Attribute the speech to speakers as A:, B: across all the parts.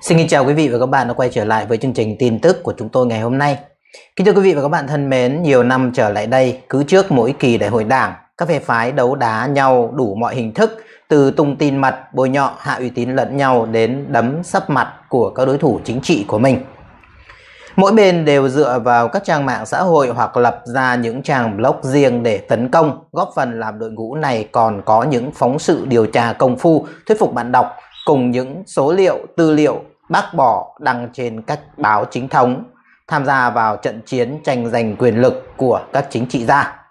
A: Xin chào quý vị và các bạn đã quay trở lại với chương trình tin tức của chúng tôi ngày hôm nay. Kính thưa quý vị và các bạn thân mến, nhiều năm trở lại đây, cứ trước mỗi kỳ đại hội đảng, các phe phái đấu đá nhau đủ mọi hình thức, từ tung tin mặt, bôi nhọ, hạ uy tín lẫn nhau đến đấm sấp mặt của các đối thủ chính trị của mình. Mỗi bên đều dựa vào các trang mạng xã hội hoặc lập ra những trang blog riêng để tấn công, góp phần làm đội ngũ này còn có những phóng sự điều tra công phu, thuyết phục bạn đọc cùng những số liệu tư liệu bác bỏ đăng trên các báo chính thống tham gia vào trận chiến tranh giành quyền lực của các chính trị gia.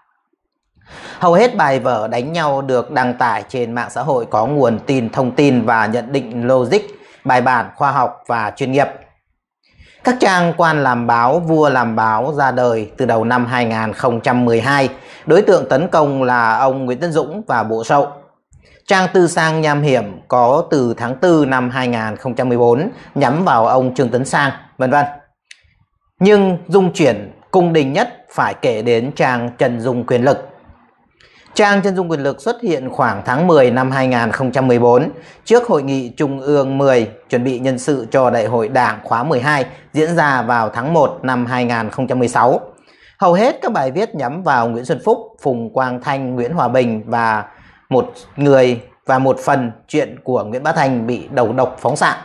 A: Hầu hết bài vở đánh nhau được đăng tải trên mạng xã hội có nguồn tin thông tin và nhận định logic, bài bản, khoa học và chuyên nghiệp. Các trang quan làm báo, vua làm báo ra đời từ đầu năm 2012. Đối tượng tấn công là ông Nguyễn Tân Dũng và Bộ Sậu. Trang Tư Sang nham hiểm có từ tháng 4 năm 2014 nhắm vào ông Trương Tấn Sang, vân vân. Nhưng dung chuyển cung đình nhất phải kể đến trang Trần Dung Quyền Lực. Trang Trần Dung Quyền Lực xuất hiện khoảng tháng 10 năm 2014 trước hội nghị Trung ương 10 chuẩn bị nhân sự cho Đại hội Đảng khóa 12 diễn ra vào tháng 1 năm 2016. Hầu hết các bài viết nhắm vào Nguyễn Xuân Phúc, Phùng Quang Thanh, Nguyễn Hòa Bình và một người và một phần chuyện của Nguyễn Bá Thành bị đầu độc phóng xạ.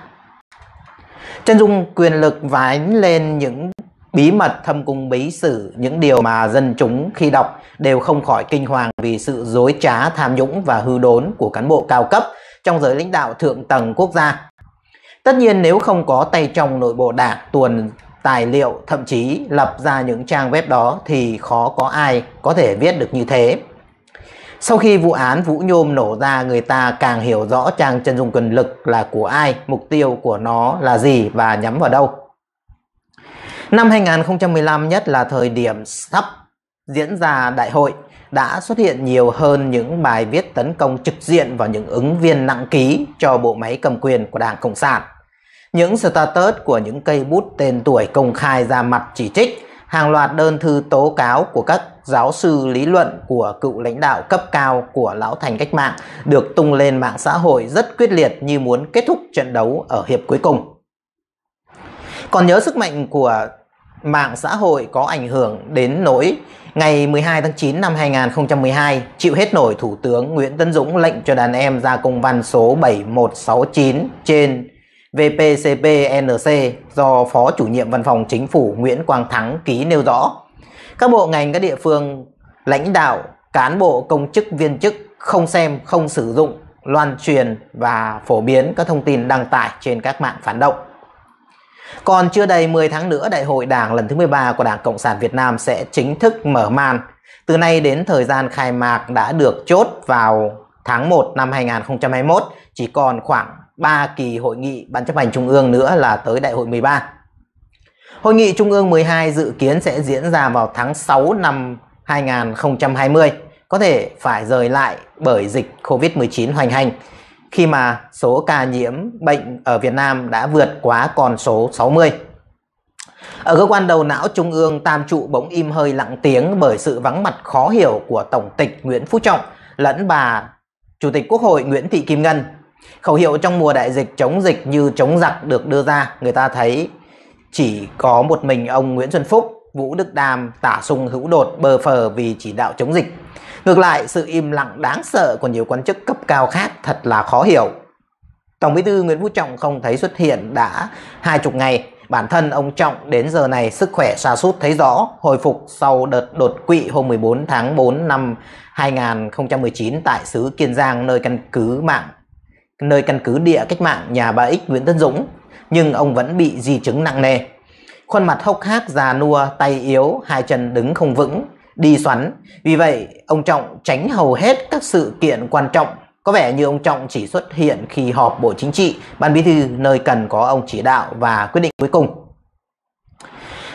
A: Chân dung quyền lực ván lên những bí mật thâm cung bí sử, những điều mà dân chúng khi đọc đều không khỏi kinh hoàng vì sự dối trá, tham nhũng và hư đốn của cán bộ cao cấp trong giới lãnh đạo thượng tầng quốc gia. Tất nhiên nếu không có tay trong nội bộ đảng tuần tài liệu thậm chí lập ra những trang web đó thì khó có ai có thể viết được như thế. Sau khi vụ án Vũ Nhôm nổ ra, người ta càng hiểu rõ trang chân dung quyền lực là của ai, mục tiêu của nó là gì và nhắm vào đâu. Năm 2015 nhất là thời điểm sắp diễn ra đại hội đã xuất hiện nhiều hơn những bài viết tấn công trực diện vào những ứng viên nặng ký cho bộ máy cầm quyền của Đảng Cộng sản. Những status của những cây bút tên tuổi công khai ra mặt chỉ trích hàng loạt đơn thư tố cáo của các giáo sư lý luận của cựu lãnh đạo cấp cao của lão thành cách mạng được tung lên mạng xã hội rất quyết liệt như muốn kết thúc trận đấu ở hiệp cuối cùng. Còn nhớ sức mạnh của mạng xã hội có ảnh hưởng đến nỗi ngày 12 tháng 9 năm 2012 chịu hết nổi Thủ tướng Nguyễn Tấn Dũng lệnh cho đàn em ra công văn số 7169 trên VPCPNC do Phó Chủ nhiệm Văn phòng Chính phủ Nguyễn Quang Thắng ký nêu rõ. Các bộ ngành các địa phương, lãnh đạo, cán bộ, công chức, viên chức không xem, không sử dụng, loan truyền và phổ biến các thông tin đăng tải trên các mạng phản động. Còn chưa đầy 10 tháng nữa, Đại hội Đảng lần thứ 13 của Đảng Cộng sản Việt Nam sẽ chính thức mở màn. Từ nay đến thời gian khai mạc đã được chốt vào tháng 1 năm 2021 chỉ còn khoảng 3 kỳ hội nghị Ban chấp hành Trung ương nữa là tới Đại hội 13. Hội nghị Trung ương 12 dự kiến sẽ diễn ra vào tháng 6 năm 2020, có thể phải rời lại bởi dịch COVID-19 hoành hành khi mà số ca nhiễm bệnh ở Việt Nam đã vượt quá con số 60. Ở cơ quan đầu não Trung ương Tam Trụ bỗng im hơi lặng tiếng bởi sự vắng mặt khó hiểu của Tổng tịch Nguyễn Phú Trọng lẫn bà Chủ tịch Quốc hội Nguyễn Thị Kim Ngân. Khẩu hiệu trong mùa đại dịch chống dịch như chống giặc được đưa ra, người ta thấy chỉ có một mình ông Nguyễn Xuân Phúc, Vũ Đức đàm tả sung hữu đột bờ phờ vì chỉ đạo chống dịch. Ngược lại, sự im lặng đáng sợ của nhiều quan chức cấp cao khác thật là khó hiểu. Tổng bí thư Nguyễn Phú Trọng không thấy xuất hiện đã hai chục ngày Bản thân ông Trọng đến giờ này sức khỏe sa sút thấy rõ, hồi phục sau đợt đột quỵ hôm 14 tháng 4 năm 2019 tại xứ Kiên Giang nơi căn cứ mạng nơi căn cứ địa cách mạng nhà bà X Nguyễn Tân Dũng, nhưng ông vẫn bị di chứng nặng nề. Khuôn mặt hốc hác già nua, tay yếu, hai chân đứng không vững, đi xoắn. Vì vậy, ông Trọng tránh hầu hết các sự kiện quan trọng có vẻ như ông Trọng chỉ xuất hiện khi họp Bộ Chính trị, Ban Bí thư nơi cần có ông chỉ đạo và quyết định cuối cùng.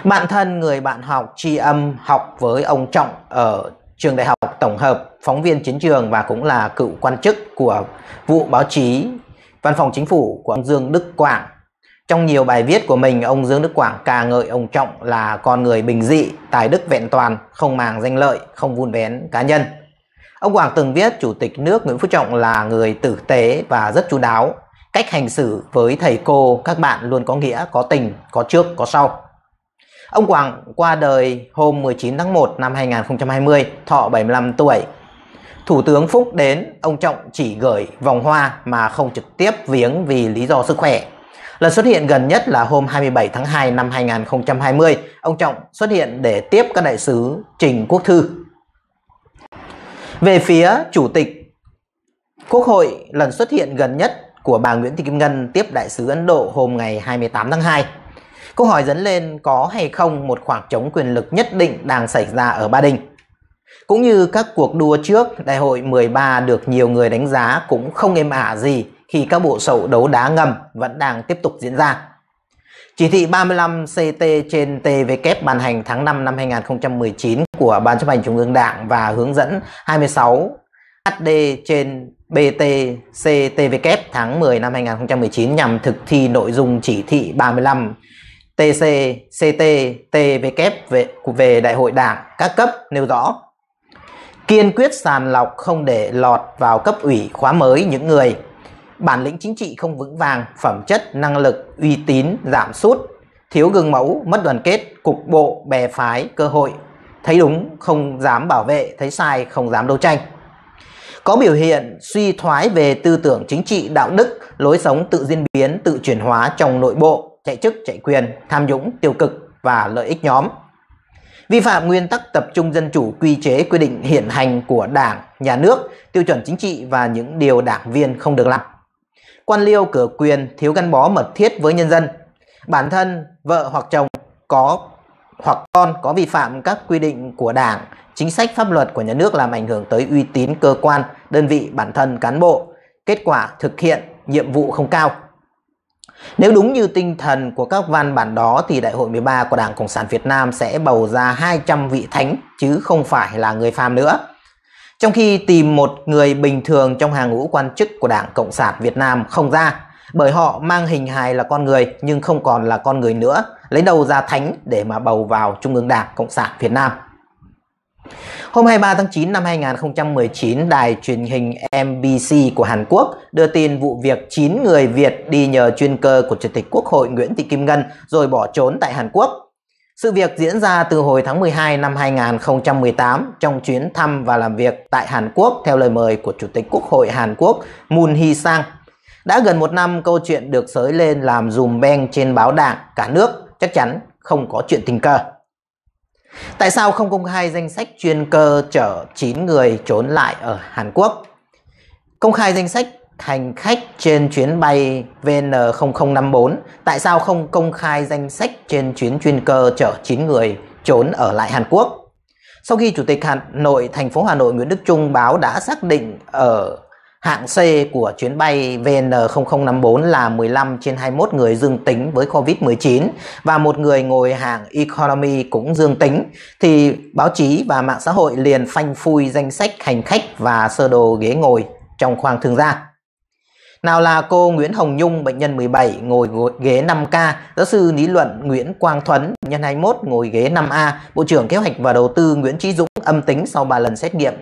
A: Bạn thân người bạn học tri âm học với ông Trọng ở trường đại học tổng hợp, phóng viên chiến trường và cũng là cựu quan chức của vụ báo chí văn phòng chính phủ của ông Dương Đức Quảng. Trong nhiều bài viết của mình, ông Dương Đức Quảng ca ngợi ông Trọng là con người bình dị, tài đức vẹn toàn, không màng danh lợi, không vun vén cá nhân. Ông Hoàng từng viết Chủ tịch nước Nguyễn Phú Trọng là người tử tế và rất chú đáo. Cách hành xử với thầy cô, các bạn luôn có nghĩa, có tình, có trước, có sau. Ông Hoàng qua đời hôm 19 tháng 1 năm 2020, thọ 75 tuổi. Thủ tướng Phúc đến, ông Trọng chỉ gửi vòng hoa mà không trực tiếp viếng vì lý do sức khỏe. Lần xuất hiện gần nhất là hôm 27 tháng 2 năm 2020, ông Trọng xuất hiện để tiếp các đại sứ trình quốc thư về phía Chủ tịch Quốc hội lần xuất hiện gần nhất của bà Nguyễn Thị Kim Ngân tiếp đại sứ Ấn Độ hôm ngày 28 tháng 2. Câu hỏi dẫn lên có hay không một khoảng trống quyền lực nhất định đang xảy ra ở Ba Đình. Cũng như các cuộc đua trước, đại hội 13 được nhiều người đánh giá cũng không êm ả gì khi các bộ sậu đấu đá ngầm vẫn đang tiếp tục diễn ra. Chỉ thị 35 CT trên TVK ban hành tháng 5 năm 2019 của Ban chấp hành Trung ương Đảng và hướng dẫn 26 HD trên BTCTVK tháng 10 năm 2019 nhằm thực thi nội dung chỉ thị 35 TC CT TVK về, về Đại hội Đảng các cấp nêu rõ kiên quyết sàn lọc không để lọt vào cấp ủy khóa mới những người bản lĩnh chính trị không vững vàng, phẩm chất, năng lực, uy tín, giảm sút, thiếu gương mẫu, mất đoàn kết, cục bộ, bè phái, cơ hội. Thấy đúng không dám bảo vệ, thấy sai không dám đấu tranh. Có biểu hiện suy thoái về tư tưởng chính trị, đạo đức, lối sống tự diễn biến, tự chuyển hóa trong nội bộ, chạy chức, chạy quyền, tham nhũng, tiêu cực và lợi ích nhóm. Vi phạm nguyên tắc tập trung dân chủ quy chế quy định hiện hành của đảng, nhà nước, tiêu chuẩn chính trị và những điều đảng viên không được làm quan liêu cửa quyền thiếu gắn bó mật thiết với nhân dân. Bản thân, vợ hoặc chồng có hoặc con có vi phạm các quy định của Đảng, chính sách pháp luật của nhà nước làm ảnh hưởng tới uy tín cơ quan, đơn vị, bản thân cán bộ, kết quả thực hiện nhiệm vụ không cao. Nếu đúng như tinh thần của các văn bản đó thì Đại hội 13 của Đảng Cộng sản Việt Nam sẽ bầu ra 200 vị thánh chứ không phải là người phàm nữa. Trong khi tìm một người bình thường trong hàng ngũ quan chức của Đảng Cộng sản Việt Nam không ra, bởi họ mang hình hài là con người nhưng không còn là con người nữa, lấy đầu ra thánh để mà bầu vào Trung ương Đảng Cộng sản Việt Nam. Hôm 23 tháng 9 năm 2019, đài truyền hình MBC của Hàn Quốc đưa tin vụ việc 9 người Việt đi nhờ chuyên cơ của Chủ tịch Quốc hội Nguyễn Thị Kim Ngân rồi bỏ trốn tại Hàn Quốc. Sự việc diễn ra từ hồi tháng 12 năm 2018 trong chuyến thăm và làm việc tại Hàn Quốc theo lời mời của Chủ tịch Quốc hội Hàn Quốc Moon Hee-sang. Đã gần một năm câu chuyện được sới lên làm dùm beng trên báo đảng cả nước chắc chắn không có chuyện tình cờ. Tại sao không công khai danh sách chuyên cơ chở 9 người trốn lại ở Hàn Quốc? Công khai danh sách hành khách trên chuyến bay VN0054 tại sao không công khai danh sách trên chuyến chuyên cơ chở 9 người trốn ở lại Hàn Quốc. Sau khi Chủ tịch Hà Nội thành phố Hà Nội Nguyễn Đức Trung báo đã xác định ở hạng C của chuyến bay VN0054 là 15 trên 21 người dương tính với COVID-19 và một người ngồi hàng Economy cũng dương tính thì báo chí và mạng xã hội liền phanh phui danh sách hành khách và sơ đồ ghế ngồi trong khoang thương gia. Nào là cô Nguyễn Hồng Nhung, bệnh nhân 17, ngồi ghế 5K, giáo sư lý luận Nguyễn Quang Thuấn, bệnh nhân 21, ngồi ghế 5A, Bộ trưởng Kế hoạch và Đầu tư Nguyễn Trí Dũng âm tính sau 3 lần xét nghiệm,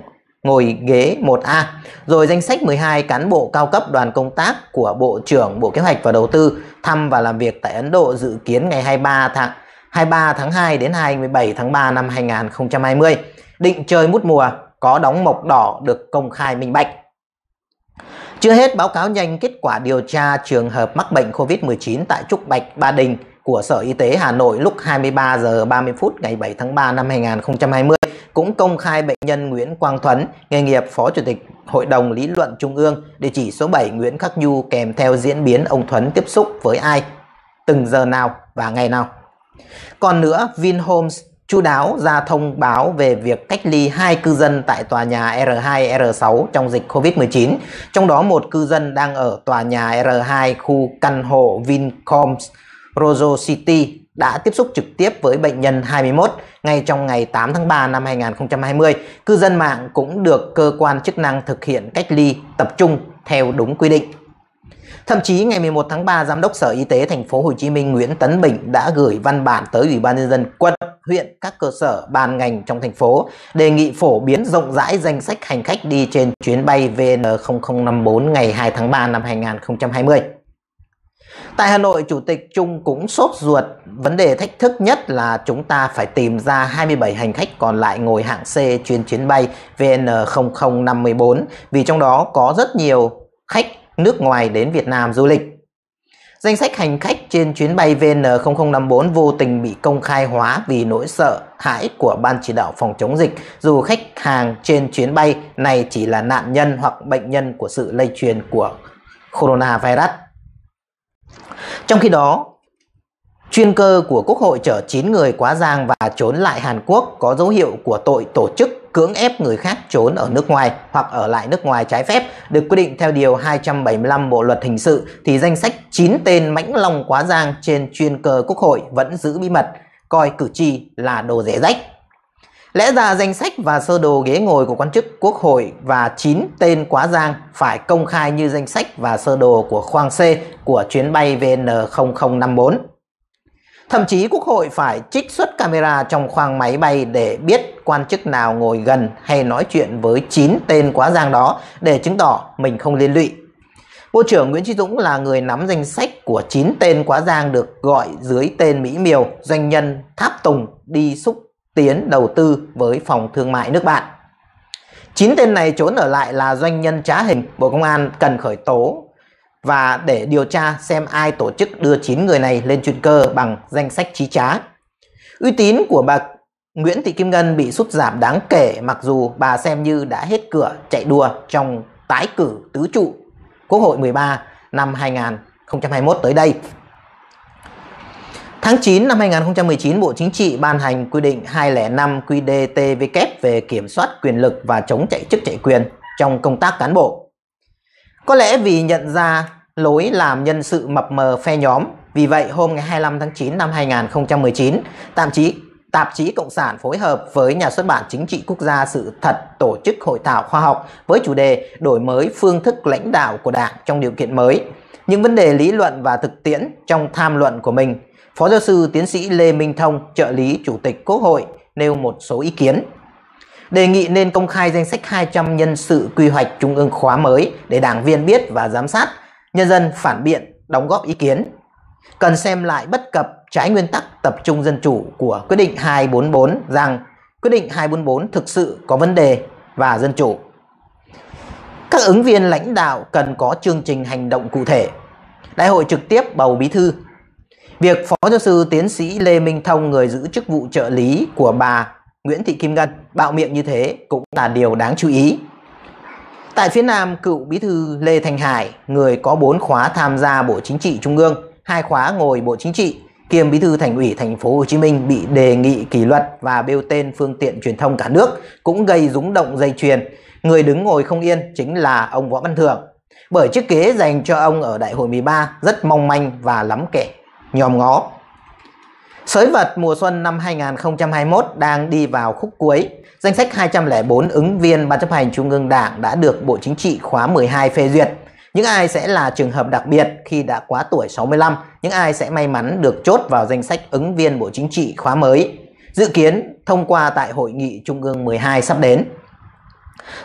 A: ngồi ghế 1A. Rồi danh sách 12 cán bộ cao cấp đoàn công tác của Bộ trưởng Bộ Kế hoạch và Đầu tư thăm và làm việc tại Ấn Độ dự kiến ngày 23 tháng 23 tháng 2 đến 27 tháng 3 năm 2020. Định chơi mút mùa có đóng mộc đỏ được công khai minh bạch. Chưa hết, báo cáo nhanh kết quả điều tra trường hợp mắc bệnh COVID-19 tại Trúc Bạch, Ba Đình của Sở Y tế Hà Nội lúc 23 giờ 30 phút ngày 7 tháng 3 năm 2020 cũng công khai bệnh nhân Nguyễn Quang Thuấn, nghề nghiệp Phó Chủ tịch Hội đồng Lý luận Trung ương, địa chỉ số 7 Nguyễn Khắc Nhu kèm theo diễn biến ông Thuấn tiếp xúc với ai, từng giờ nào và ngày nào. Còn nữa, Vinhomes chú đáo ra thông báo về việc cách ly hai cư dân tại tòa nhà R2, R6 trong dịch Covid-19. Trong đó một cư dân đang ở tòa nhà R2 khu căn hộ Vincoms Rojo City đã tiếp xúc trực tiếp với bệnh nhân 21 ngay trong ngày 8 tháng 3 năm 2020. Cư dân mạng cũng được cơ quan chức năng thực hiện cách ly tập trung theo đúng quy định. Thậm chí ngày 11 tháng 3, Giám đốc Sở Y tế Thành phố Hồ Chí Minh Nguyễn Tấn Bình đã gửi văn bản tới Ủy ban nhân dân quận huyện, các cơ sở, ban ngành trong thành phố đề nghị phổ biến rộng rãi danh sách hành khách đi trên chuyến bay VN0054 ngày 2 tháng 3 năm 2020. Tại Hà Nội, Chủ tịch Trung cũng sốt ruột. Vấn đề thách thức nhất là chúng ta phải tìm ra 27 hành khách còn lại ngồi hạng C trên chuyến bay VN0054 vì trong đó có rất nhiều khách nước ngoài đến Việt Nam du lịch. Danh sách hành khách trên chuyến bay VN0054 vô tình bị công khai hóa vì nỗi sợ hãi của Ban chỉ đạo phòng chống dịch, dù khách hàng trên chuyến bay này chỉ là nạn nhân hoặc bệnh nhân của sự lây truyền của coronavirus. Trong khi đó, chuyên cơ của Quốc hội chở 9 người quá giang và trốn lại Hàn Quốc có dấu hiệu của tội tổ chức cưỡng ép người khác trốn ở nước ngoài hoặc ở lại nước ngoài trái phép được quy định theo Điều 275 Bộ Luật Hình sự thì danh sách 9 tên mãnh long quá giang trên chuyên cơ Quốc hội vẫn giữ bí mật, coi cử tri là đồ rẻ rách. Lẽ ra danh sách và sơ đồ ghế ngồi của quan chức Quốc hội và 9 tên quá giang phải công khai như danh sách và sơ đồ của khoang C của chuyến bay VN0054. Thậm chí Quốc hội phải trích xuất camera trong khoang máy bay để biết quan chức nào ngồi gần hay nói chuyện với 9 tên quá giang đó để chứng tỏ mình không liên lụy. Bộ trưởng Nguyễn trí Dũng là người nắm danh sách của 9 tên quá giang được gọi dưới tên Mỹ Miều, doanh nhân Tháp Tùng đi xúc tiến đầu tư với phòng thương mại nước bạn. 9 tên này trốn ở lại là doanh nhân trá hình, Bộ Công an cần khởi tố và để điều tra xem ai tổ chức đưa 9 người này lên chuyên cơ bằng danh sách trí trá. Uy tín của bà Nguyễn Thị Kim Ngân bị sút giảm đáng kể mặc dù bà xem như đã hết cửa chạy đua trong tái cử tứ trụ Quốc hội 13 năm 2021 tới đây. Tháng 9 năm 2019, Bộ Chính trị ban hành quy định 205 QDTVK về kiểm soát quyền lực và chống chạy chức chạy quyền trong công tác cán bộ. Có lẽ vì nhận ra lối làm nhân sự mập mờ phe nhóm, vì vậy hôm ngày 25 tháng 9 năm 2019, tạm chí Tạp chí Cộng sản phối hợp với Nhà xuất bản Chính trị Quốc gia Sự Thật tổ chức hội thảo khoa học với chủ đề Đổi mới phương thức lãnh đạo của Đảng trong điều kiện mới. Những vấn đề lý luận và thực tiễn trong tham luận của mình, Phó giáo sư tiến sĩ Lê Minh Thông, trợ lý Chủ tịch Quốc hội, nêu một số ý kiến đề nghị nên công khai danh sách 200 nhân sự quy hoạch trung ương khóa mới để đảng viên biết và giám sát, nhân dân phản biện, đóng góp ý kiến. Cần xem lại bất cập trái nguyên tắc tập trung dân chủ của quyết định 244 rằng quyết định 244 thực sự có vấn đề và dân chủ. Các ứng viên lãnh đạo cần có chương trình hành động cụ thể. Đại hội trực tiếp bầu bí thư. Việc Phó Giáo sư Tiến sĩ Lê Minh Thông, người giữ chức vụ trợ lý của bà Nguyễn Thị Kim Ngân bạo miệng như thế cũng là điều đáng chú ý. Tại phía Nam, cựu bí thư Lê Thành Hải, người có 4 khóa tham gia Bộ Chính trị Trung ương, hai khóa ngồi Bộ Chính trị, kiêm bí thư Thành ủy Thành phố Hồ Chí Minh bị đề nghị kỷ luật và bêu tên phương tiện truyền thông cả nước cũng gây rúng động dây chuyền. Người đứng ngồi không yên chính là ông Võ Văn Thưởng. Bởi chiếc ghế dành cho ông ở đại hội 13 rất mong manh và lắm kẻ nhòm ngó. Sới vật mùa xuân năm 2021 đang đi vào khúc cuối. Danh sách 204 ứng viên Ban chấp hành Trung ương Đảng đã được Bộ Chính trị khóa 12 phê duyệt. Những ai sẽ là trường hợp đặc biệt khi đã quá tuổi 65, những ai sẽ may mắn được chốt vào danh sách ứng viên Bộ Chính trị khóa mới. Dự kiến thông qua tại Hội nghị Trung ương 12 sắp đến.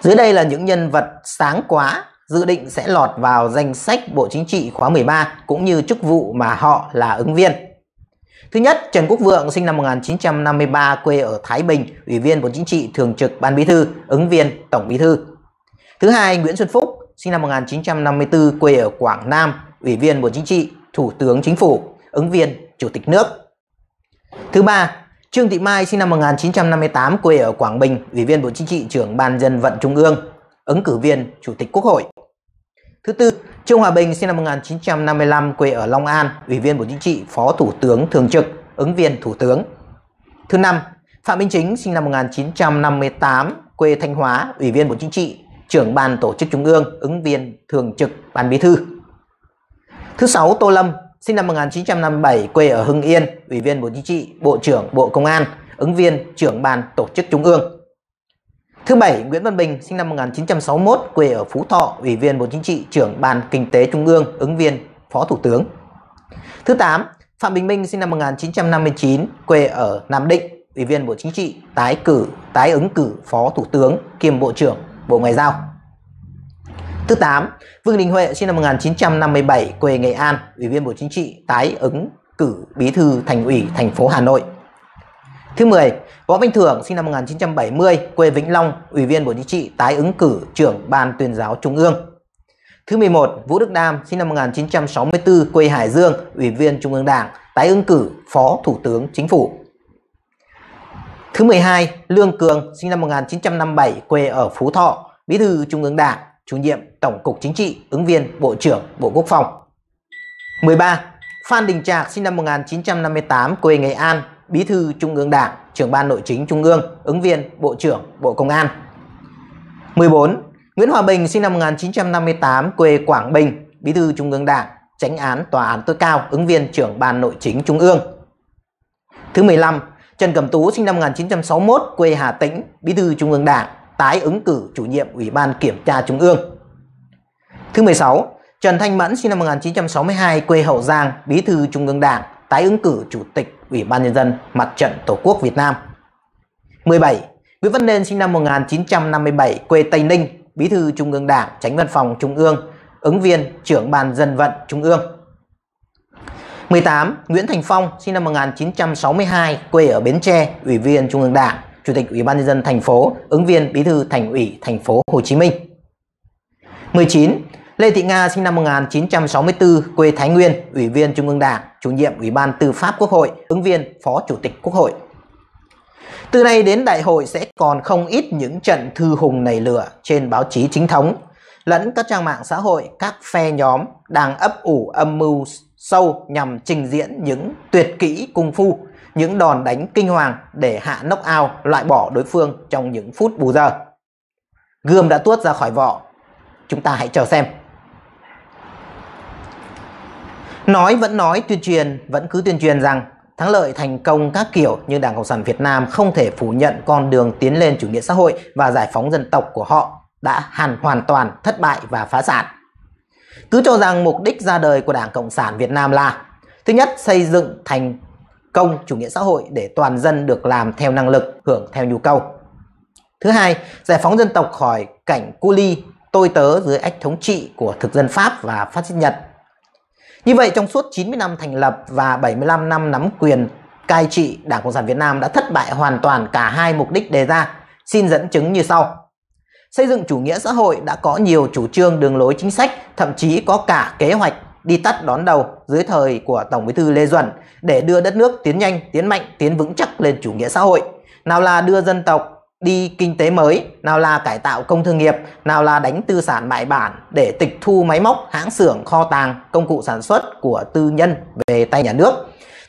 A: Dưới đây là những nhân vật sáng quá dự định sẽ lọt vào danh sách Bộ Chính trị khóa 13 cũng như chức vụ mà họ là ứng viên. Thứ nhất, Trần Quốc Vượng sinh năm 1953 quê ở Thái Bình, Ủy viên Bộ Chính trị, Thường trực Ban Bí thư, ứng viên Tổng Bí thư. Thứ hai, Nguyễn Xuân Phúc sinh năm 1954 quê ở Quảng Nam, Ủy viên Bộ Chính trị, Thủ tướng Chính phủ, ứng viên Chủ tịch nước. Thứ ba, Trương Thị Mai sinh năm 1958 quê ở Quảng Bình, Ủy viên Bộ Chính trị, trưởng Ban dân vận Trung ương, ứng cử viên Chủ tịch Quốc hội. Thứ tư, Trương Hòa Bình sinh năm 1955 quê ở Long An, Ủy viên Bộ Chính trị, Phó Thủ tướng Thường trực, ứng viên Thủ tướng. Thứ năm, Phạm Minh Chính sinh năm 1958 quê Thanh Hóa, Ủy viên Bộ Chính trị, trưởng ban tổ chức Trung ương, ứng viên Thường trực Ban Bí thư. Thứ sáu, Tô Lâm sinh năm 1957 quê ở Hưng Yên, Ủy viên Bộ Chính trị, Bộ trưởng Bộ Công an, ứng viên trưởng ban tổ chức Trung ương. Thứ bảy, Nguyễn Văn Bình sinh năm 1961, quê ở Phú Thọ, Ủy viên Bộ Chính trị, trưởng Ban Kinh tế Trung ương, ứng viên Phó Thủ tướng. Thứ tám, Phạm Bình Minh sinh năm 1959, quê ở Nam Định, Ủy viên Bộ Chính trị, tái cử, tái ứng cử Phó Thủ tướng kiêm Bộ trưởng Bộ Ngoại giao. Thứ 8, Vương Đình Huệ sinh năm 1957, quê Nghệ An, Ủy viên Bộ Chính trị, tái ứng cử Bí thư Thành ủy thành phố Hà Nội. Thứ 10, Võ Văn Thưởng sinh năm 1970, quê Vĩnh Long, Ủy viên Bộ Chính trị, tái ứng cử trưởng Ban Tuyên giáo Trung ương. Thứ 11, Vũ Đức Đam sinh năm 1964, quê Hải Dương, Ủy viên Trung ương Đảng, tái ứng cử Phó Thủ tướng Chính phủ. Thứ 12, Lương Cường sinh năm 1957, quê ở Phú Thọ, Bí thư Trung ương Đảng, chủ nhiệm Tổng cục Chính trị, ứng viên Bộ trưởng Bộ Quốc phòng. 13. Phan Đình Trạc sinh năm 1958, quê Nghệ An, Bí thư Trung ương Đảng, trưởng ban nội chính Trung ương, ứng viên Bộ trưởng Bộ Công an. 14. Nguyễn Hòa Bình sinh năm 1958, quê Quảng Bình, Bí thư Trung ương Đảng, tránh án Tòa án tối cao, ứng viên trưởng ban nội chính Trung ương. Thứ 15. Trần Cẩm Tú sinh năm 1961, quê Hà Tĩnh, Bí thư Trung ương Đảng, tái ứng cử chủ nhiệm Ủy ban Kiểm tra Trung ương. Thứ 16. Trần Thanh Mẫn sinh năm 1962, quê Hậu Giang, Bí thư Trung ương Đảng, tái ứng cử Chủ tịch Ủy ban Nhân dân Mặt trận Tổ quốc Việt Nam. 17. Nguyễn Văn Nên sinh năm 1957, quê Tây Ninh, Bí thư Trung ương Đảng, Tránh Văn phòng Trung ương, ứng viên trưởng Ban Dân vận Trung ương. 18. Nguyễn Thành Phong sinh năm 1962, quê ở Bến Tre, Ủy viên Trung ương Đảng, Chủ tịch Ủy ban nhân dân thành phố, ứng viên Bí thư Thành ủy thành phố Hồ Chí Minh. 19. Lê Thị Nga sinh năm 1964, quê Thái Nguyên, Ủy viên Trung ương Đảng, chủ nhiệm Ủy ban Tư pháp Quốc hội, ứng viên Phó Chủ tịch Quốc hội. Từ nay đến đại hội sẽ còn không ít những trận thư hùng nảy lửa trên báo chí chính thống, lẫn các trang mạng xã hội, các phe nhóm đang ấp ủ âm mưu sâu nhằm trình diễn những tuyệt kỹ cung phu, những đòn đánh kinh hoàng để hạ nóc ao loại bỏ đối phương trong những phút bù giờ. Gươm đã tuốt ra khỏi vỏ, chúng ta hãy chờ xem. Nói vẫn nói tuyên truyền vẫn cứ tuyên truyền rằng thắng lợi thành công các kiểu như Đảng Cộng sản Việt Nam không thể phủ nhận con đường tiến lên chủ nghĩa xã hội và giải phóng dân tộc của họ đã hẳn hoàn toàn thất bại và phá sản. Cứ cho rằng mục đích ra đời của Đảng Cộng sản Việt Nam là Thứ nhất, xây dựng thành công chủ nghĩa xã hội để toàn dân được làm theo năng lực, hưởng theo nhu cầu. Thứ hai, giải phóng dân tộc khỏi cảnh cu ly, tôi tớ dưới ách thống trị của thực dân Pháp và phát xít Nhật như vậy trong suốt 90 năm thành lập và 75 năm nắm quyền cai trị, Đảng Cộng sản Việt Nam đã thất bại hoàn toàn cả hai mục đích đề ra. Xin dẫn chứng như sau. Xây dựng chủ nghĩa xã hội đã có nhiều chủ trương đường lối chính sách, thậm chí có cả kế hoạch đi tắt đón đầu dưới thời của Tổng Bí thư Lê Duẩn để đưa đất nước tiến nhanh, tiến mạnh, tiến vững chắc lên chủ nghĩa xã hội. Nào là đưa dân tộc đi kinh tế mới, nào là cải tạo công thương nghiệp, nào là đánh tư sản bại bản để tịch thu máy móc, hãng xưởng, kho tàng, công cụ sản xuất của tư nhân về tay nhà nước.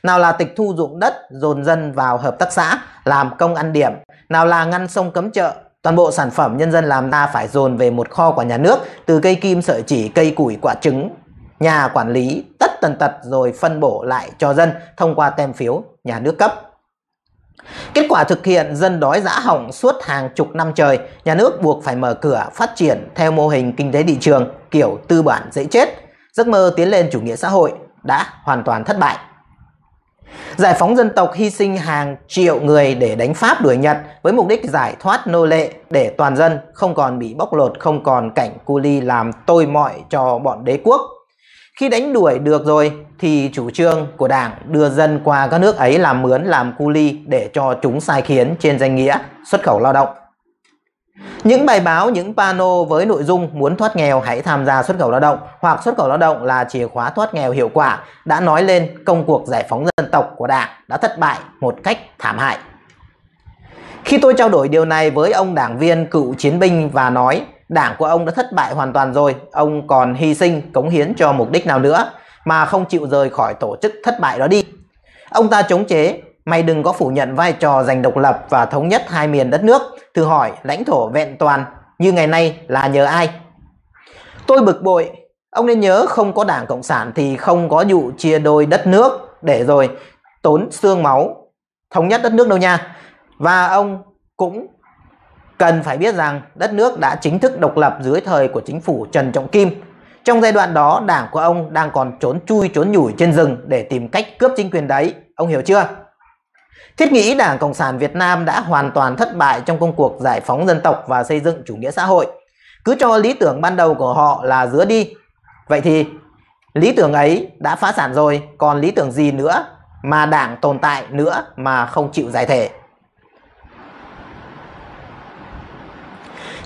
A: Nào là tịch thu dụng đất, dồn dân vào hợp tác xã, làm công ăn điểm. Nào là ngăn sông cấm chợ, toàn bộ sản phẩm nhân dân làm ra phải dồn về một kho của nhà nước, từ cây kim, sợi chỉ, cây củi, quả trứng, nhà quản lý tất tần tật rồi phân bổ lại cho dân thông qua tem phiếu nhà nước cấp. Kết quả thực hiện dân đói giã hỏng suốt hàng chục năm trời, nhà nước buộc phải mở cửa phát triển theo mô hình kinh tế thị trường kiểu tư bản dễ chết. Giấc mơ tiến lên chủ nghĩa xã hội đã hoàn toàn thất bại. Giải phóng dân tộc hy sinh hàng triệu người để đánh Pháp đuổi Nhật với mục đích giải thoát nô lệ để toàn dân không còn bị bóc lột, không còn cảnh cu ly làm tôi mọi cho bọn đế quốc khi đánh đuổi được rồi thì chủ trương của Đảng đưa dân qua các nước ấy làm mướn làm cu ly để cho chúng sai khiến trên danh nghĩa xuất khẩu lao động. Những bài báo, những pano với nội dung muốn thoát nghèo hãy tham gia xuất khẩu lao động hoặc xuất khẩu lao động là chìa khóa thoát nghèo hiệu quả đã nói lên công cuộc giải phóng dân tộc của Đảng đã thất bại một cách thảm hại. Khi tôi trao đổi điều này với ông đảng viên cựu chiến binh và nói đảng của ông đã thất bại hoàn toàn rồi ông còn hy sinh cống hiến cho mục đích nào nữa mà không chịu rời khỏi tổ chức thất bại đó đi ông ta chống chế mày đừng có phủ nhận vai trò giành độc lập và thống nhất hai miền đất nước thử hỏi lãnh thổ vẹn toàn như ngày nay là nhờ ai tôi bực bội ông nên nhớ không có đảng cộng sản thì không có vụ chia đôi đất nước để rồi tốn xương máu thống nhất đất nước đâu nha và ông cũng cần phải biết rằng đất nước đã chính thức độc lập dưới thời của chính phủ Trần Trọng Kim. Trong giai đoạn đó, đảng của ông đang còn trốn chui trốn nhủi trên rừng để tìm cách cướp chính quyền đấy. Ông hiểu chưa? Thiết nghĩ Đảng Cộng sản Việt Nam đã hoàn toàn thất bại trong công cuộc giải phóng dân tộc và xây dựng chủ nghĩa xã hội. Cứ cho lý tưởng ban đầu của họ là dứa đi. Vậy thì lý tưởng ấy đã phá sản rồi, còn lý tưởng gì nữa mà Đảng tồn tại nữa mà không chịu giải thể?